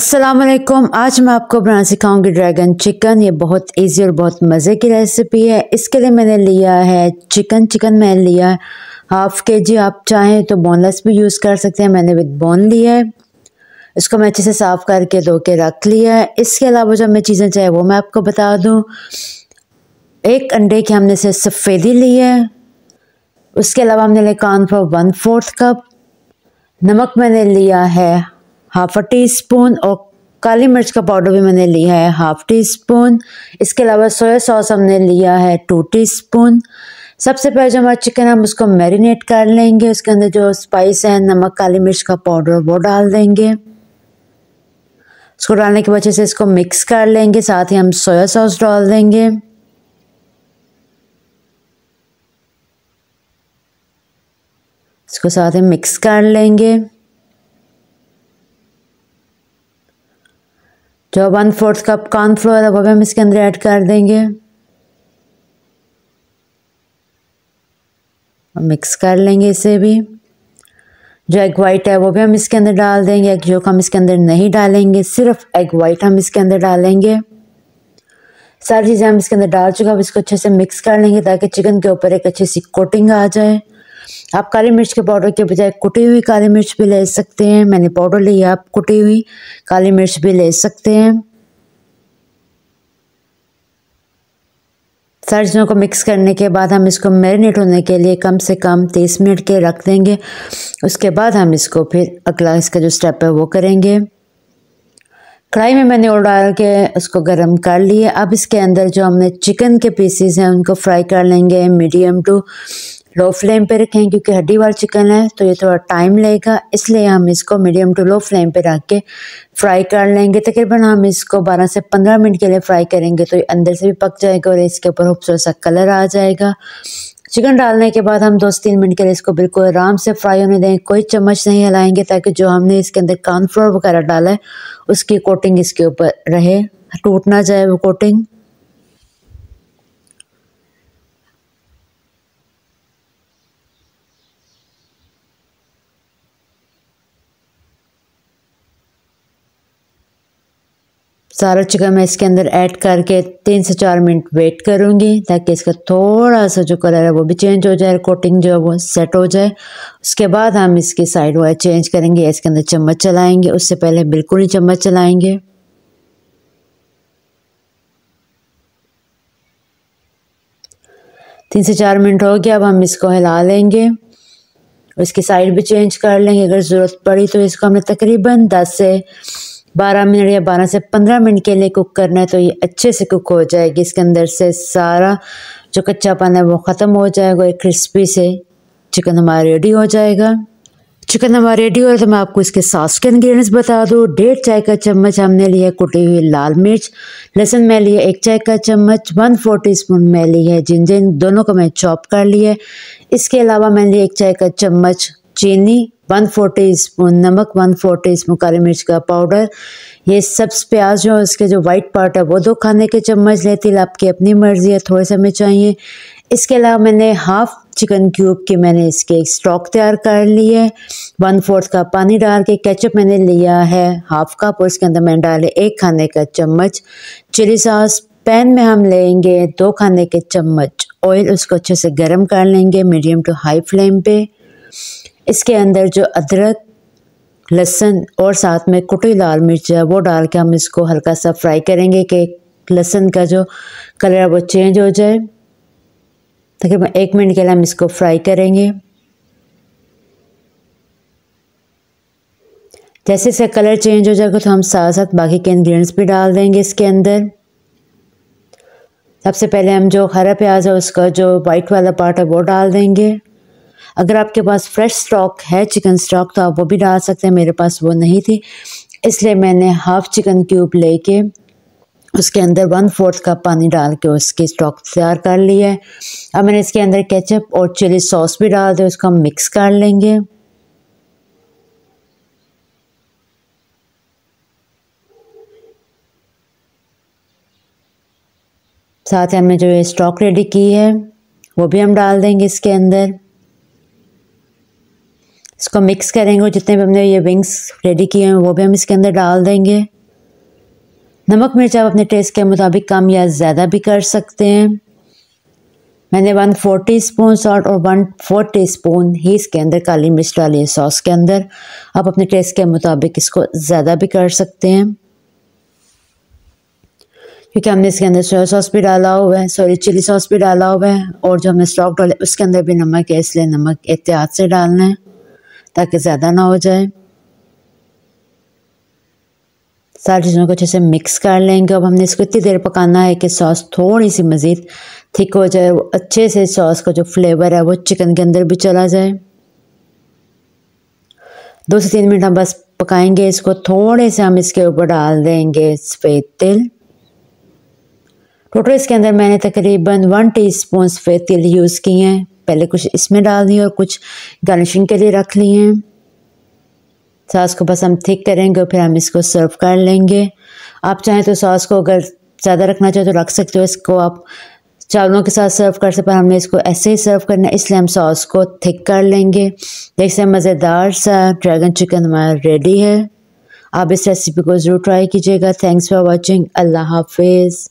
असलकम आज मैं आपको बनाना सिखाऊंगी ड्रैगन चिकन ये बहुत इजी और बहुत मज़े की रेसिपी है इसके लिए मैंने लिया है चिकन चिकन मैंने लिया है हाफ़ के जी आप चाहें तो बोनलेस भी यूज़ कर सकते हैं मैंने विद बोन लिया है इसको मैं अच्छे से साफ़ करके धो के रख लिया है इसके अलावा जो हमें चीज़ें चाहिए वो मैं आपको बता दूँ एक अंडे की हमने से सफ़ेदी ली है उसके अलावा हमने लिया कॉर्नफ्लोर वन फोर्थ कप नमक मैंने लिया है हाफ अ टी स्पून और काली मिर्च का पाउडर भी मैंने लिया है हाफ टी स्पून इसके अलावा सोया सॉस हमने लिया है टू टी स्पून सबसे पहले जो हमारा चिकन हम उसको मैरिनेट कर लेंगे उसके अंदर जो स्पाइस है नमक काली मिर्च का पाउडर वो डाल देंगे उसको डालने के वजह से इसको मिक्स कर लेंगे साथ ही हम सोया सॉस डाल देंगे इसको साथ ही मिक्स कर लेंगे जो वन फोर्थ कप कॉर्नफ्लोर है वो भी हम इसके अंदर ऐड कर देंगे मिक्स कर लेंगे इसे भी जो एग वाइट है वो भी हम इसके अंदर डाल देंगे एग जोक हम इसके अंदर नहीं डालेंगे सिर्फ एग वाइट हम इसके अंदर डालेंगे सारी चीज़ें हम इसके अंदर डाल चुके हैं अब इसको अच्छे से मिक्स कर लेंगे ताकि चिकन के ऊपर एक अच्छी सी कोटिंग आ जाए आप काली मिर्च के पाउडर के बजाय कुटी हुई काली मिर्च भी ले सकते हैं मैंने पाउडर लिया आप कुटी हुई काली मिर्च भी ले सकते हैं सारी चीज़ों को मिक्स करने के बाद हम इसको मैरिनेट होने के लिए कम से कम तीस मिनट के रख देंगे उसके बाद हम इसको फिर अगला इसका जो स्टेप है वो करेंगे कढ़ाई में मैंने और डाल के उसको गर्म कर लिए अब इसके अंदर जो हमने चिकन के पीसीज हैं उनको फ्राई कर लेंगे मीडियम टू लो फ्लेम पे रखें क्योंकि हड्डी वाला चिकन है तो ये थोड़ा टाइम लेगा इसलिए हम इसको मीडियम टू लो फ्लेम पे रख के फ्राई कर लेंगे तकरीबन हम इसको 12 से 15 मिनट के लिए फ्राई करेंगे तो ये अंदर से भी पक जाएगा और इसके ऊपर खूबसूरत सा कलर आ जाएगा चिकन डालने के बाद हम दो से तीन मिनट के लिए इसको बिल्कुल आराम से फ्राई होने देंगे कोई चम्मच नहीं हिलाएंगे ताकि जो हमने इसके अंदर कॉर्नफ्लोर वगैरह डाला है उसकी कोटिंग इसके ऊपर रहे टूट ना जाए वो कोटिंग सारा चिकन मैं इसके अंदर ऐड करके तीन से चार मिनट वेट करूँगी ताकि इसका थोड़ा सा जो कलर है वो भी चेंज हो जाए कोटिंग जो है वो सेट हो जाए उसके बाद हम इसकी साइड वाइज चेंज करेंगे इसके अंदर चम्मच चलाएंगे उससे पहले बिल्कुल ही चम्मच चलाएंगे तीन से चार मिनट हो गया अब हम इसको हिला लेंगे इसकी साइड भी चेंज कर लेंगे अगर ज़रूरत पड़ी तो इसको हमने तकरीबन दस से 12 मिनट या 12 से 15 मिनट के लिए कुक करना है तो ये अच्छे से कुक हो जाएगी इसके अंदर से सारा जो कच्चापन है वो ख़त्म हो जाएगा एक क्रिस्पी से चिकन हमारा रेडी हो जाएगा चिकन हमारा रेडी हो रहा है तो मैं आपको इसके सॉस के इन्ग्रीडियंट्स बता दूँ डेढ़ चाय का चम्मच हमने लिया कुटी हुई लाल मिर्च लहसुन मैं लिया एक चाय का चम्मच वन फोर टी स्पून मैं लिया है जिंजर दोनों को मैं चॉप कर लिया इसके अलावा मैंने लिया एक चाय का चम्मच चीनी वन फोर टी स्पून नमक वन फोर टी स्पून काली मिर्च का पाउडर ये सब प्याज जो उसके जो वाइट पार्ट है वो दो खाने के चम्मच लेती आपकी अपनी मर्ज़ी है थोड़े से हमें चाहिए इसके अलावा मैंने हाफ़ चिकन क्यूब की मैंने इसके एक स्टॉक तैयार कर ली है वन फोर्थ का पानी डाल के केचप मैंने लिया है हाफ कप और इसके अंदर मैंने डाले एक खाने का चम्मच चिली सॉस पैन में हम लेंगे दो खाने के चम्मच ऑयल उसको अच्छे से गर्म कर लेंगे मीडियम टू हाई फ्लेम पे इसके अंदर जो अदरक लहसन और साथ में कुटी लाल मिर्च है वो डाल के हम इसको हल्का सा फ्राई करेंगे कि लहसन का जो कलर है वो चेंज हो जाए तकरीबन एक मिनट के लिए हम इसको फ्राई करेंगे जैसे इसका कलर चेंज हो जाएगा तो हम साथ साथ बाकी के इन्ग्रीडियंट्स भी डाल देंगे इसके अंदर सबसे पहले हम जो हरा प्याज है उसका जो वाइट वाला पार्ट है वो डाल देंगे अगर आपके पास फ्रेश स्टॉक है चिकन स्टॉक तो आप वो भी डाल सकते हैं मेरे पास वो नहीं थी इसलिए मैंने हाफ़ चिकन क्यूब लेके उसके अंदर वन फोर्थ कप पानी डाल के उसकी स्टॉक तैयार कर लिया है अब मैंने इसके अंदर केचप और चिली सॉस भी डाल दिया उसको हम मिक्स कर लेंगे साथ ही हमने जो ये स्टॉक रेडी की है वो भी हम डाल देंगे इसके अंदर इसको मिक्स करेंगे और जितने भी हमने ये विंग्स रेडी किए हैं वो भी हम इसके अंदर डाल देंगे नमक मिर्च आप अपने टेस्ट के मुताबिक कम या ज़्यादा भी कर सकते हैं मैंने one four teaspoon salt और वन फोर टी स्पून ही इसके अंदर काली मिर्च डाली है सॉस के अंदर आप अपने टेस्ट के मुताबिक इसको ज़्यादा भी कर सकते हैं क्योंकि हमने इसके अंदर सोया सॉस भी डाला हुआ है सॉरी चिली सॉस भी डाला हुआ है और जो हमने स्टॉक डाले उसके अंदर भी नमक है इसलिए नमक एहतियात से डालना है ताकि ज़्यादा ना हो जाए सारी चीज़ों को अच्छे से मिक्स कर लेंगे अब हमने इसको इतनी देर पकाना है कि सॉस थोड़ी सी मज़ीद थिक हो जाए वो अच्छे से सॉस का जो फ्लेवर है वो चिकन के अंदर भी चला जाए दो से तीन मिनट हम बस पकाएंगे इसको थोड़े से हम इसके ऊपर डाल देंगे सफ़ेद तिल टोटल इसके अंदर मैंने तकरीबन वन टीस्पून सफ़ेद तिल यूज़ किए हैं पहले कुछ इसमें डाल दिए और कुछ गार्निशिंग के लिए रख लिए हैं सॉस को बस हम थिक करेंगे और फिर हम इसको सर्व कर लेंगे आप चाहें तो सॉस को अगर ज़्यादा रखना चाहें तो रख सकते हो इसको आप चावलों के साथ सर्व कर सकते पर हमने इसको ऐसे ही सर्व करना है इसलिए हम सॉस को थिक कर लेंगे जैसे मज़ेदार सा ड्रैगन चिकन हमारा रेडी है आप इस रेसिपी को ज़रूर ट्राई कीजिएगा थैंक्स फॉर वॉचिंग अल्लाह हाफिज़